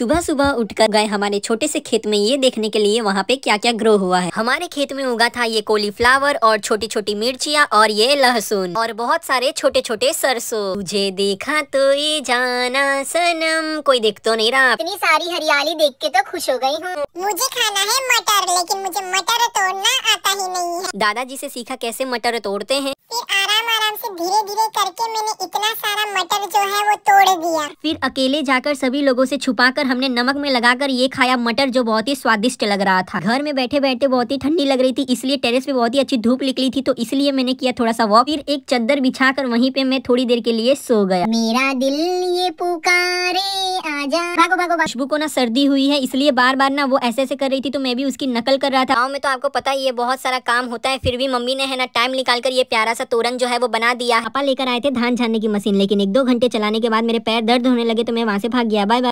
सुबह सुबह उठकर गए हमारे छोटे से खेत में ये देखने के लिए वहाँ पे क्या क्या ग्रो हुआ है हमारे खेत में उगा था ये कोलीफ्लावर और छोटी छोटी मिर्चिया और ये लहसुन और बहुत सारे छोटे छोटे सरसों मुझे देखा तो ये जाना सनम कोई देख तो नहीं रहा इतनी सारी हरियाली देख के तो खुश हो गई हूँ मुझे खाना है मटर लेकिन मुझे मटर तोड़ना आता ही नहीं है दादाजी ऐसी सीखा कैसे मटर तोड़ते हैं फिर अकेले जाकर सभी लोगों से छुपाकर हमने नमक में लगाकर ये खाया मटर जो बहुत ही स्वादिष्ट लग रहा था घर में बैठे बैठे बहुत ही ठंडी लग रही थी इसलिए टेरेस पे बहुत ही अच्छी धूप निकली थी तो इसलिए मैंने किया थोड़ा सा वॉक फिर एक चद्दर बिछा कर वहीं पे मैं थोड़ी देर के लिए सो गया मेरा दिल ये पुकारे खुशबू को ना सर्दी हुई है इसलिए बार बार ना वो ऐसे ऐसे कर रही थी तो मैं भी उसकी नकल कर रहा था गाँव में तो आपको पता ही है बहुत सारा काम होता है फिर भी मम्मी ने है ना टाइम निकाल कर ये प्यारा सा तोरन जो है वो बना दिया पापा लेकर आए थे धान झाड़ने की मशीन लेकिन एक दो घंटे चलाने के बाद मेरे पैर दर्द दर्द होने लगे तो मैं वहाँ से भाग गया बाय बाय